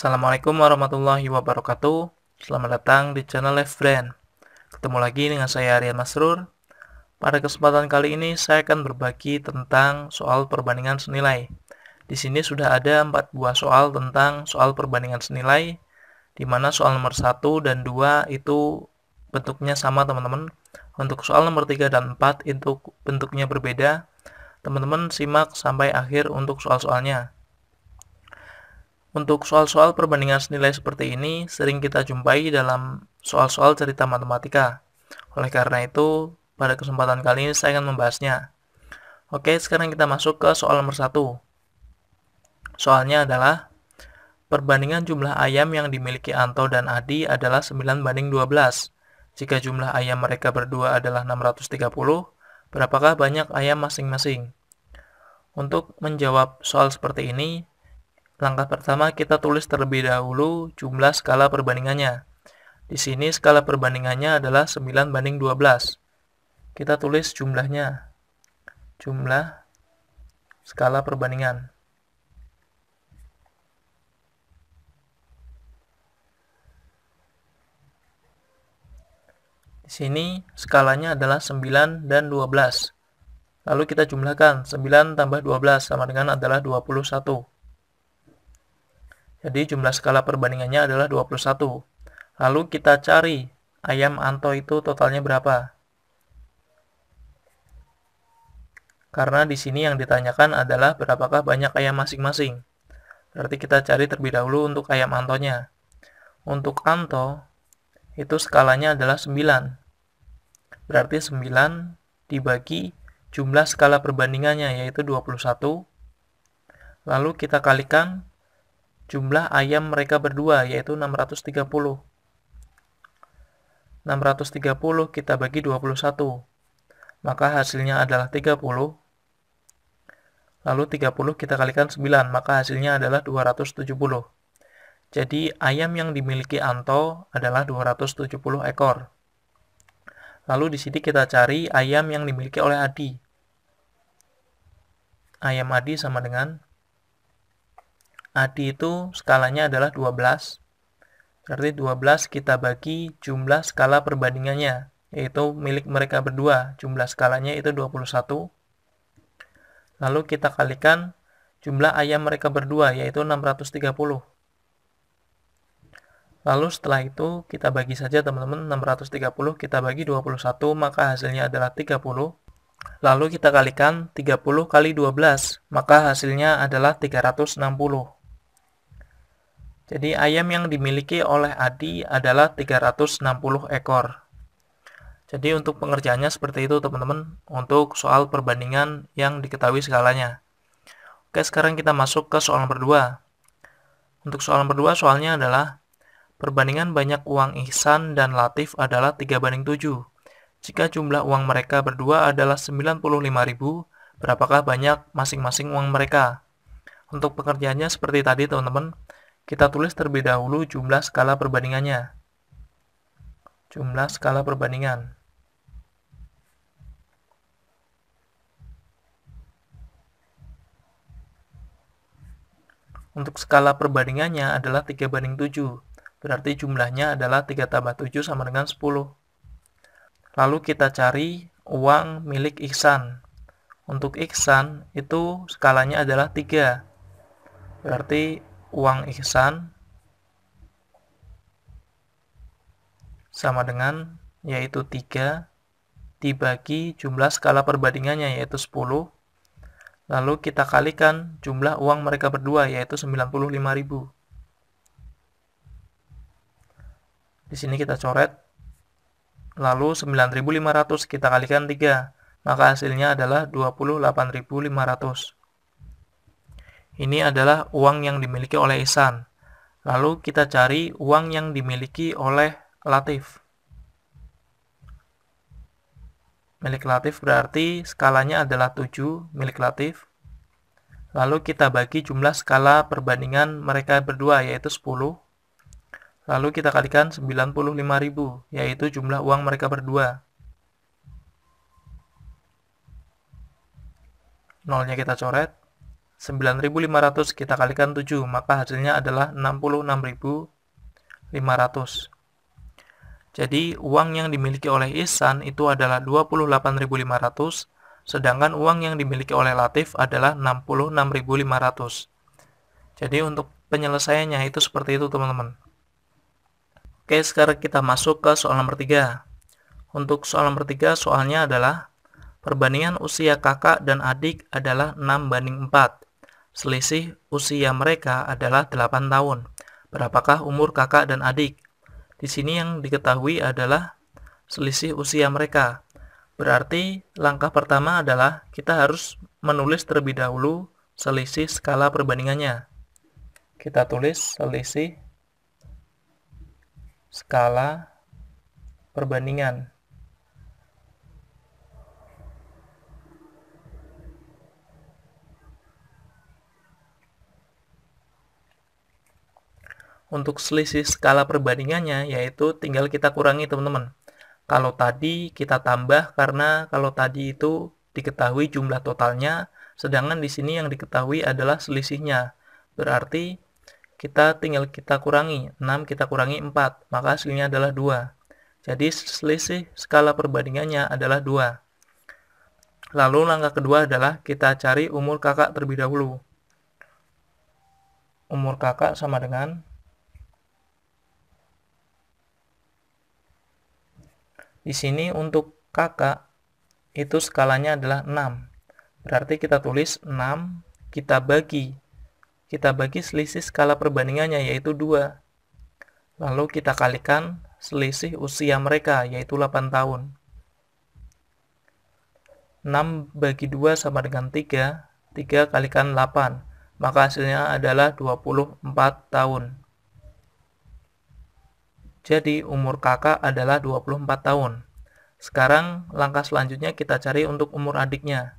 Assalamualaikum warahmatullahi wabarakatuh Selamat datang di channel Left Brand Ketemu lagi dengan saya Aryan Masrur Pada kesempatan kali ini saya akan berbagi tentang soal perbandingan senilai Di sini sudah ada 4 buah soal tentang soal perbandingan senilai di mana soal nomor 1 dan 2 itu bentuknya sama teman-teman Untuk soal nomor 3 dan 4 itu bentuknya berbeda Teman-teman simak sampai akhir untuk soal-soalnya untuk soal-soal perbandingan senilai seperti ini sering kita jumpai dalam soal-soal cerita matematika. Oleh karena itu, pada kesempatan kali ini saya akan membahasnya. Oke, sekarang kita masuk ke soal nomor 1. Soalnya adalah perbandingan jumlah ayam yang dimiliki Anto dan Adi adalah 9 banding 12. Jika jumlah ayam mereka berdua adalah 630, berapakah banyak ayam masing-masing? Untuk menjawab soal seperti ini, Langkah pertama kita tulis terlebih dahulu jumlah skala perbandingannya. Di sini skala perbandingannya adalah 9 banding 12. Kita tulis jumlahnya. Jumlah skala perbandingan. Di sini skalanya adalah 9 dan 12. Lalu kita jumlahkan 9 tambah 12 sama dengan adalah 21. Jadi jumlah skala perbandingannya adalah 21. Lalu kita cari ayam Anto itu totalnya berapa. Karena di sini yang ditanyakan adalah berapakah banyak ayam masing-masing. Berarti kita cari terlebih dahulu untuk ayam Antonya. Untuk Anto, itu skalanya adalah 9. Berarti 9 dibagi jumlah skala perbandingannya yaitu 21. Lalu kita kalikan jumlah ayam mereka berdua yaitu 630. 630 kita bagi 21. Maka hasilnya adalah 30. Lalu 30 kita kalikan 9, maka hasilnya adalah 270. Jadi ayam yang dimiliki Anto adalah 270 ekor. Lalu di sini kita cari ayam yang dimiliki oleh Adi. Ayam Adi sama dengan Adi itu skalanya adalah 12. Berarti 12 kita bagi jumlah skala perbandingannya, yaitu milik mereka berdua. Jumlah skalanya itu 21. Lalu kita kalikan jumlah ayam mereka berdua, yaitu 630. Lalu setelah itu kita bagi saja teman-teman 630 kita bagi 21 maka hasilnya adalah 30. Lalu kita kalikan 30 kali 12 maka hasilnya adalah 360. Jadi ayam yang dimiliki oleh Adi adalah 360 ekor. Jadi untuk pengerjaannya seperti itu teman-teman untuk soal perbandingan yang diketahui skalanya. Oke, sekarang kita masuk ke soal nomor 2. Untuk soal nomor 2 soalnya adalah perbandingan banyak uang Ihsan dan Latif adalah 3 banding 7. Jika jumlah uang mereka berdua adalah 95.000, berapakah banyak masing-masing uang mereka? Untuk pekerjaannya seperti tadi teman-teman, kita tulis terlebih dahulu jumlah skala perbandingannya. Jumlah skala perbandingan. Untuk skala perbandingannya adalah 3 banding 7, berarti jumlahnya adalah 3 tambah 7 sama dengan 10. Lalu kita cari uang milik Iksan. Untuk Iksan itu skalanya adalah 3, berarti uang ihsan sama dengan yaitu 3 dibagi jumlah skala perbandingannya yaitu 10 lalu kita kalikan jumlah uang mereka berdua yaitu 95.000 di sini kita coret lalu 9.500 kita kalikan 3 maka hasilnya adalah 28.500 ini adalah uang yang dimiliki oleh Ihsan. Lalu kita cari uang yang dimiliki oleh Latif. Milik Latif berarti skalanya adalah 7 milik Latif. Lalu kita bagi jumlah skala perbandingan mereka berdua yaitu 10. Lalu kita kalikan 95.000 yaitu jumlah uang mereka berdua. Nolnya kita coret. 9500 kita kalikan 7 maka hasilnya adalah 66.500 jadi uang yang dimiliki oleh Ihsan itu adalah 28.500 sedangkan uang yang dimiliki oleh Latif adalah 66.500 jadi untuk penyelesaiannya itu seperti itu teman-teman oke sekarang kita masuk ke soal nomor 3 untuk soal nomor 3 soalnya adalah perbandingan usia kakak dan adik adalah 6 banding 4 Selisih usia mereka adalah 8 tahun. Berapakah umur kakak dan adik? Di sini yang diketahui adalah selisih usia mereka. Berarti langkah pertama adalah kita harus menulis terlebih dahulu selisih skala perbandingannya. Kita tulis selisih skala perbandingan. untuk selisih skala perbandingannya yaitu tinggal kita kurangi teman-teman. Kalau tadi kita tambah karena kalau tadi itu diketahui jumlah totalnya, sedangkan di sini yang diketahui adalah selisihnya. Berarti kita tinggal kita kurangi, 6 kita kurangi 4, maka hasilnya adalah 2. Jadi selisih skala perbandingannya adalah 2. Lalu langkah kedua adalah kita cari umur kakak terlebih dahulu. Umur kakak sama dengan Di sini untuk kakak itu skalanya adalah 6. Berarti kita tulis 6 kita bagi. Kita bagi selisih skala perbandingannya yaitu 2. Lalu kita kalikan selisih usia mereka yaitu 8 tahun. 6 bagi 2 sama dengan 3. 3 kalikan 8. Maka hasilnya adalah 24 tahun. Jadi umur kakak adalah 24 tahun. Sekarang langkah selanjutnya kita cari untuk umur adiknya.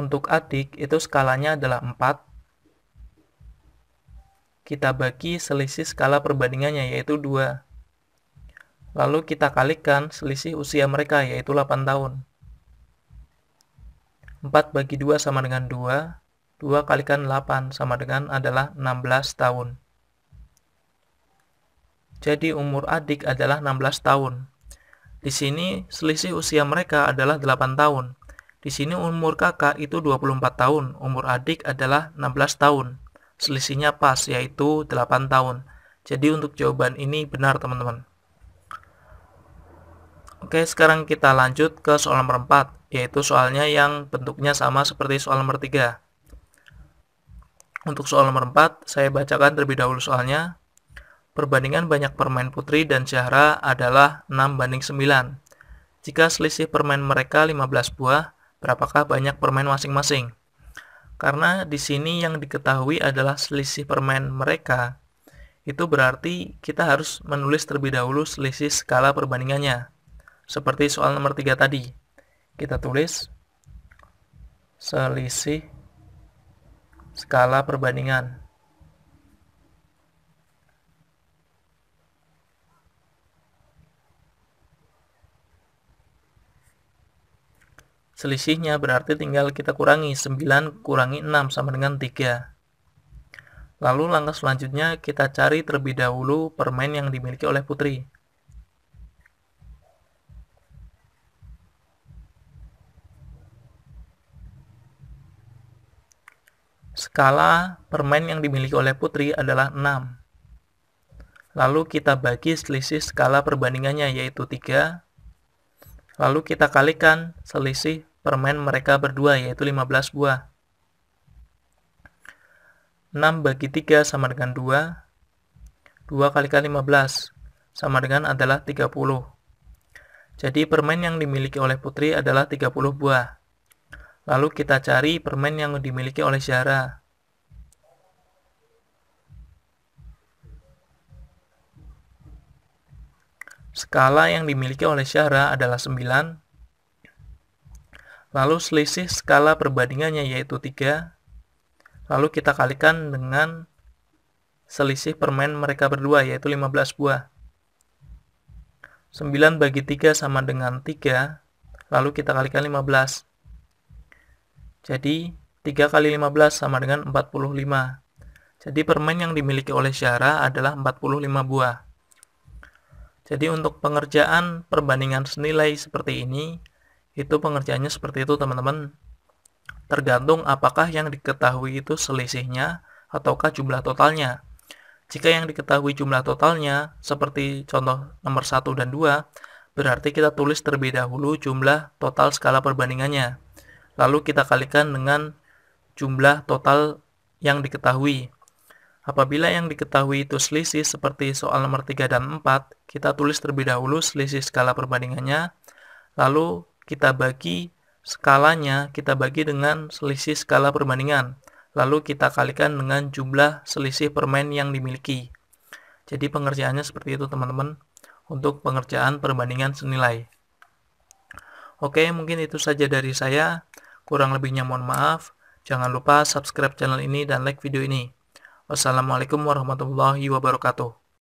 Untuk adik itu skalanya adalah 4. Kita bagi selisih skala perbandingannya yaitu 2. Lalu kita kalikan selisih usia mereka yaitu 8 tahun. 4 bagi 2 sama dengan 2, 2 kalikan 8 sama dengan adalah 16 tahun. Jadi umur adik adalah 16 tahun. Di sini selisih usia mereka adalah 8 tahun. Di sini umur kakak itu 24 tahun, umur adik adalah 16 tahun. Selisihnya pas yaitu 8 tahun. Jadi untuk jawaban ini benar teman-teman. Oke, sekarang kita lanjut ke soal nomor 4, yaitu soalnya yang bentuknya sama seperti soal nomor 3. Untuk soal nomor 4, saya bacakan terlebih dahulu soalnya. Perbandingan banyak permain putri dan Zahra adalah 6 banding 9. Jika selisih permain mereka 15 buah, berapakah banyak permain masing-masing? Karena di sini yang diketahui adalah selisih permain mereka, itu berarti kita harus menulis terlebih dahulu selisih skala perbandingannya. Seperti soal nomor 3 tadi. Kita tulis selisih skala perbandingan. Selisihnya berarti tinggal kita kurangi 9 kurangi 6 sama dengan 3. Lalu langkah selanjutnya kita cari terlebih dahulu permen yang dimiliki oleh putri. Skala permen yang dimiliki oleh putri adalah 6. Lalu kita bagi selisih skala perbandingannya yaitu 3. Lalu kita kalikan selisih permen mereka berdua yaitu 15 buah. 6 bagi 3 sama dengan 2. 2 kali 15 sama dengan adalah 30. Jadi permen yang dimiliki oleh putri adalah 30 buah. Lalu kita cari permen yang dimiliki oleh Syara. Skala yang dimiliki oleh Syara adalah 9. Lalu selisih skala perbandingannya yaitu 3. Lalu kita kalikan dengan selisih permen mereka berdua yaitu 15 buah. 9 bagi 3 sama dengan 3. Lalu kita kalikan 15. Jadi 3 kali 15 sama dengan 45. Jadi permen yang dimiliki oleh Syara adalah 45 buah. Jadi untuk pengerjaan perbandingan senilai seperti ini, itu pengerjaannya seperti itu teman-teman. Tergantung apakah yang diketahui itu selisihnya ataukah jumlah totalnya. Jika yang diketahui jumlah totalnya, seperti contoh nomor 1 dan 2, berarti kita tulis terlebih dahulu jumlah total skala perbandingannya lalu kita kalikan dengan jumlah total yang diketahui. Apabila yang diketahui itu selisih seperti soal nomor 3 dan 4, kita tulis terlebih dahulu selisih skala perbandingannya, lalu kita bagi skalanya, kita bagi dengan selisih skala perbandingan, lalu kita kalikan dengan jumlah selisih permen yang dimiliki. Jadi pengerjaannya seperti itu teman-teman, untuk pengerjaan perbandingan senilai. Oke, mungkin itu saja dari saya. Kurang lebihnya mohon maaf. Jangan lupa subscribe channel ini dan like video ini. Wassalamualaikum warahmatullahi wabarakatuh.